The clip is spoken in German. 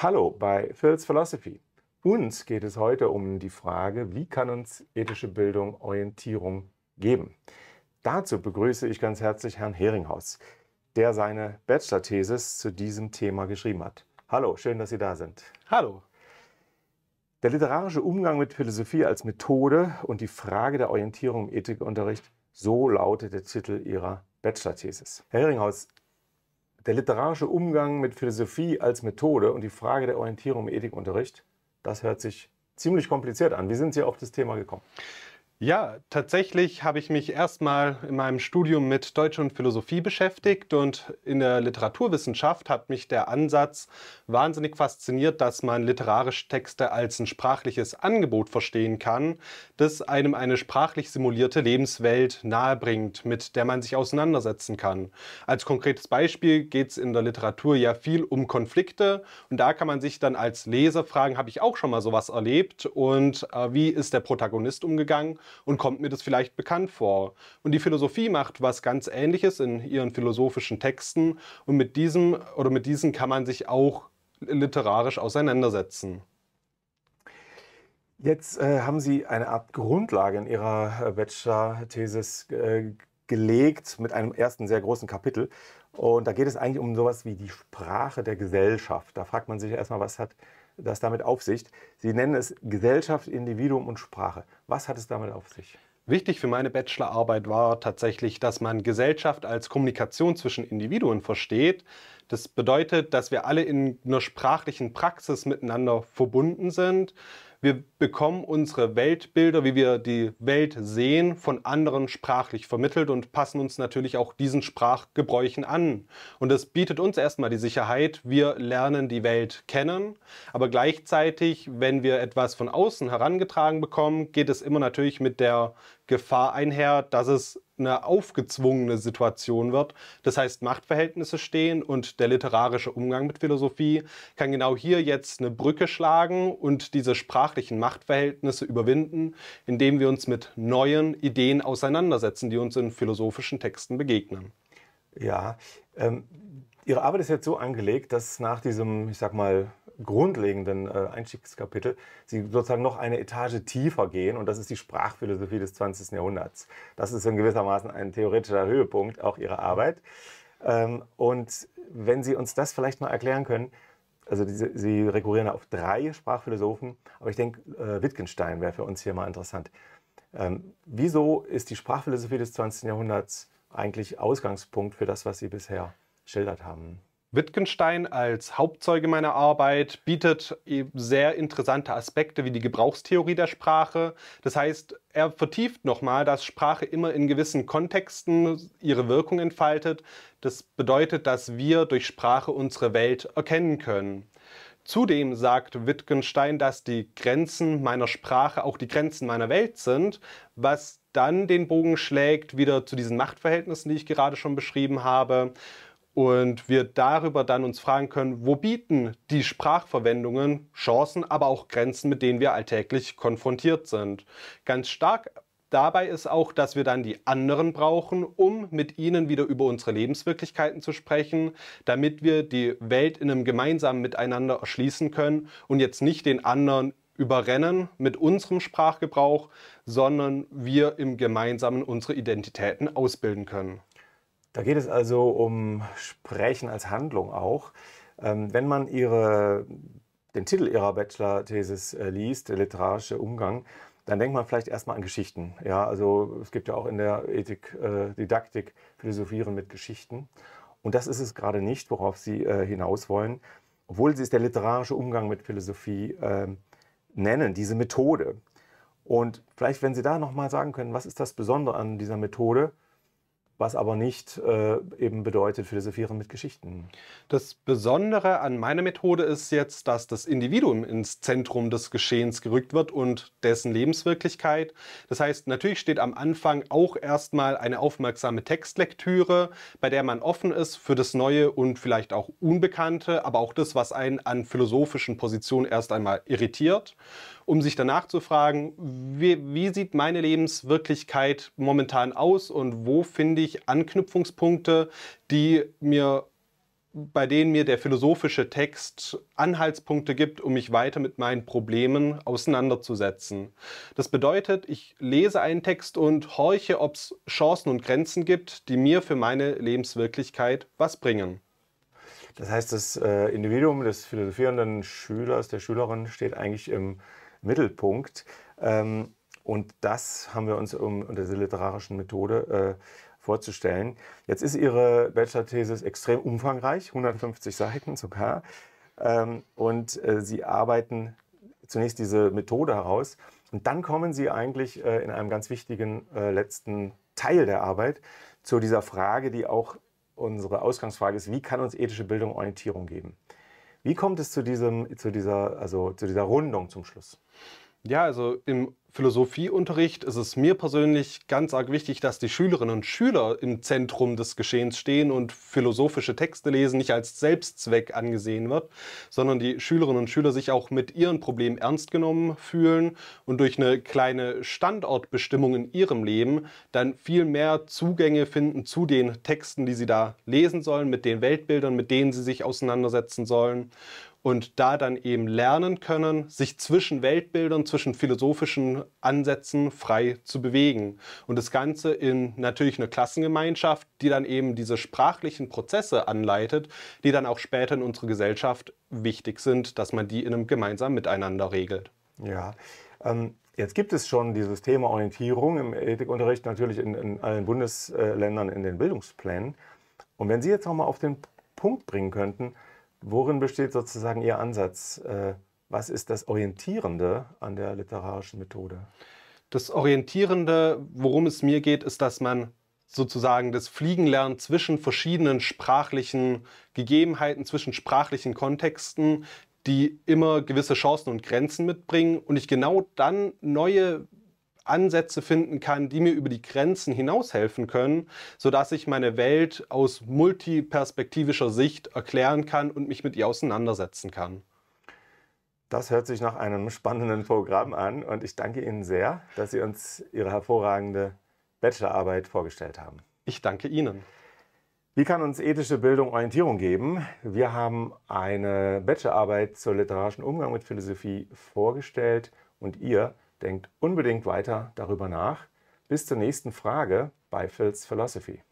Hallo bei Phil's Philosophy. Uns geht es heute um die Frage, wie kann uns ethische Bildung Orientierung geben? Dazu begrüße ich ganz herzlich Herrn Heringhaus, der seine Bachelor-Thesis zu diesem Thema geschrieben hat. Hallo, schön, dass Sie da sind. Hallo. Der literarische Umgang mit Philosophie als Methode und die Frage der Orientierung im Ethikunterricht, so lautet der Titel Ihrer Bachelor-Thesis. Herr Heringhaus, der literarische Umgang mit Philosophie als Methode und die Frage der Orientierung im Ethikunterricht, das hört sich ziemlich kompliziert an. Wie sind Sie auf das Thema gekommen? Ja, tatsächlich habe ich mich erstmal in meinem Studium mit Deutsch und Philosophie beschäftigt und in der Literaturwissenschaft hat mich der Ansatz wahnsinnig fasziniert, dass man literarische Texte als ein sprachliches Angebot verstehen kann, das einem eine sprachlich simulierte Lebenswelt nahebringt, mit der man sich auseinandersetzen kann. Als konkretes Beispiel geht es in der Literatur ja viel um Konflikte und da kann man sich dann als Leser fragen, habe ich auch schon mal sowas erlebt und äh, wie ist der Protagonist umgegangen? und kommt mir das vielleicht bekannt vor. Und die Philosophie macht was ganz ähnliches in ihren philosophischen Texten und mit diesem oder mit diesen kann man sich auch literarisch auseinandersetzen. Jetzt äh, haben Sie eine Art Grundlage in Ihrer äh, Bachelor-Thesis äh, gelegt mit einem ersten sehr großen Kapitel. Und da geht es eigentlich um sowas wie die Sprache der Gesellschaft. Da fragt man sich erstmal, was hat das damit auf sich? Sie nennen es Gesellschaft, Individuum und Sprache. Was hat es damit auf sich? Wichtig für meine Bachelorarbeit war tatsächlich, dass man Gesellschaft als Kommunikation zwischen Individuen versteht. Das bedeutet, dass wir alle in einer sprachlichen Praxis miteinander verbunden sind. Wir bekommen unsere Weltbilder, wie wir die Welt sehen, von anderen sprachlich vermittelt und passen uns natürlich auch diesen Sprachgebräuchen an. Und das bietet uns erstmal die Sicherheit, wir lernen die Welt kennen, aber gleichzeitig, wenn wir etwas von außen herangetragen bekommen, geht es immer natürlich mit der Gefahr einher, dass es eine aufgezwungene Situation wird. Das heißt, Machtverhältnisse stehen und der literarische Umgang mit Philosophie kann genau hier jetzt eine Brücke schlagen und diese sprachlichen Machtverhältnisse überwinden, indem wir uns mit neuen Ideen auseinandersetzen, die uns in philosophischen Texten begegnen. Ja, ähm, Ihre Arbeit ist jetzt so angelegt, dass nach diesem, ich sag mal, grundlegenden äh, Einstiegskapitel Sie sozusagen noch eine Etage tiefer gehen und das ist die Sprachphilosophie des 20. Jahrhunderts. Das ist in gewissermaßen ein theoretischer Höhepunkt auch Ihrer Arbeit. Ähm, und wenn Sie uns das vielleicht mal erklären können, also diese, Sie rekurrieren auf drei Sprachphilosophen, aber ich denke, äh, Wittgenstein wäre für uns hier mal interessant. Ähm, wieso ist die Sprachphilosophie des 20. Jahrhunderts eigentlich Ausgangspunkt für das, was Sie bisher schildert haben? Wittgenstein als Hauptzeuge meiner Arbeit bietet e, sehr interessante Aspekte wie die Gebrauchstheorie der Sprache. Das heißt, er vertieft nochmal, dass Sprache immer in gewissen Kontexten ihre Wirkung entfaltet. Das bedeutet, dass wir durch Sprache unsere Welt erkennen können. Zudem sagt Wittgenstein, dass die Grenzen meiner Sprache auch die Grenzen meiner Welt sind, was dann den Bogen schlägt wieder zu diesen Machtverhältnissen, die ich gerade schon beschrieben habe und wir darüber dann uns fragen können, wo bieten die Sprachverwendungen Chancen, aber auch Grenzen, mit denen wir alltäglich konfrontiert sind. Ganz stark dabei ist auch, dass wir dann die anderen brauchen, um mit ihnen wieder über unsere Lebenswirklichkeiten zu sprechen, damit wir die Welt in einem gemeinsamen Miteinander erschließen können und jetzt nicht den anderen überrennen mit unserem Sprachgebrauch, sondern wir im Gemeinsamen unsere Identitäten ausbilden können. Da geht es also um Sprechen als Handlung auch. Ähm, wenn man ihre, den Titel ihrer Bachelor-Thesis äh, liest, der literarische Umgang, dann denkt man vielleicht erstmal an Geschichten. Ja, also es gibt ja auch in der Ethik, äh, Didaktik Philosophieren mit Geschichten. Und das ist es gerade nicht, worauf Sie äh, hinaus wollen. Obwohl Sie es der literarische Umgang mit Philosophie äh, nennen, diese Methode. Und vielleicht, wenn Sie da nochmal sagen können, was ist das Besondere an dieser Methode? was aber nicht äh, eben bedeutet, philosophieren mit Geschichten. Das Besondere an meiner Methode ist jetzt, dass das Individuum ins Zentrum des Geschehens gerückt wird und dessen Lebenswirklichkeit. Das heißt, natürlich steht am Anfang auch erstmal eine aufmerksame Textlektüre, bei der man offen ist für das Neue und vielleicht auch Unbekannte, aber auch das, was einen an philosophischen Positionen erst einmal irritiert um sich danach zu fragen, wie, wie sieht meine Lebenswirklichkeit momentan aus und wo finde ich Anknüpfungspunkte, die mir bei denen mir der philosophische Text Anhaltspunkte gibt, um mich weiter mit meinen Problemen auseinanderzusetzen. Das bedeutet, ich lese einen Text und horche, ob es Chancen und Grenzen gibt, die mir für meine Lebenswirklichkeit was bringen. Das heißt, das äh, Individuum des philosophierenden Schülers, der Schülerin steht eigentlich im Mittelpunkt. Ähm, und das haben wir uns um, unter dieser literarischen Methode äh, vorzustellen. Jetzt ist Ihre Bachelor-Thesis extrem umfangreich, 150 Seiten sogar. Ähm, und äh, Sie arbeiten zunächst diese Methode heraus. Und dann kommen Sie eigentlich äh, in einem ganz wichtigen äh, letzten Teil der Arbeit zu dieser Frage, die auch unsere Ausgangsfrage ist, wie kann uns ethische Bildung Orientierung geben? Wie kommt es zu, diesem, zu, dieser, also zu dieser Rundung zum Schluss? Ja, also im Philosophieunterricht ist es mir persönlich ganz arg wichtig, dass die Schülerinnen und Schüler im Zentrum des Geschehens stehen und philosophische Texte lesen nicht als Selbstzweck angesehen wird, sondern die Schülerinnen und Schüler sich auch mit ihren Problemen ernst genommen fühlen und durch eine kleine Standortbestimmung in ihrem Leben dann viel mehr Zugänge finden zu den Texten, die sie da lesen sollen, mit den Weltbildern, mit denen sie sich auseinandersetzen sollen und da dann eben lernen können, sich zwischen Weltbildern, zwischen philosophischen Ansätzen frei zu bewegen. Und das Ganze in natürlich eine Klassengemeinschaft, die dann eben diese sprachlichen Prozesse anleitet, die dann auch später in unserer Gesellschaft wichtig sind, dass man die in einem gemeinsamen Miteinander regelt. Ja. Ähm Jetzt gibt es schon dieses Thema Orientierung im Ethikunterricht natürlich in, in, allen Bundesländern in den Bildungsplänen. Und wenn Sie jetzt nochmal auf den Punkt bringen könnten, worin besteht sozusagen Ihr Ansatz, äh, was ist das Orientierende an der literarischen Methode? Das Orientierende, worum es mir geht, ist, dass man sozusagen das Fliegenlernen zwischen verschiedenen sprachlichen Gegebenheiten, zwischen sprachlichen Kontexten, die immer gewisse Chancen und Grenzen mitbringen und ich genau dann neue Ansätze finden kann, die mir über die Grenzen hinaus helfen können, sodass ich meine Welt aus multiperspektivischer Sicht erklären kann und mich mit ihr auseinandersetzen kann. Das hört sich nach einem spannenden Programm an und ich danke Ihnen sehr, dass Sie uns Ihre hervorragende Bachelorarbeit vorgestellt haben. Ich danke Ihnen. Wie kann uns ethische Bildung Orientierung geben? Wir haben eine Bachelorarbeit zur literarischen Umgang mit Philosophie vorgestellt und ihr denkt unbedingt weiter darüber nach. Bis zur nächsten Frage bei Phil's Philosophy.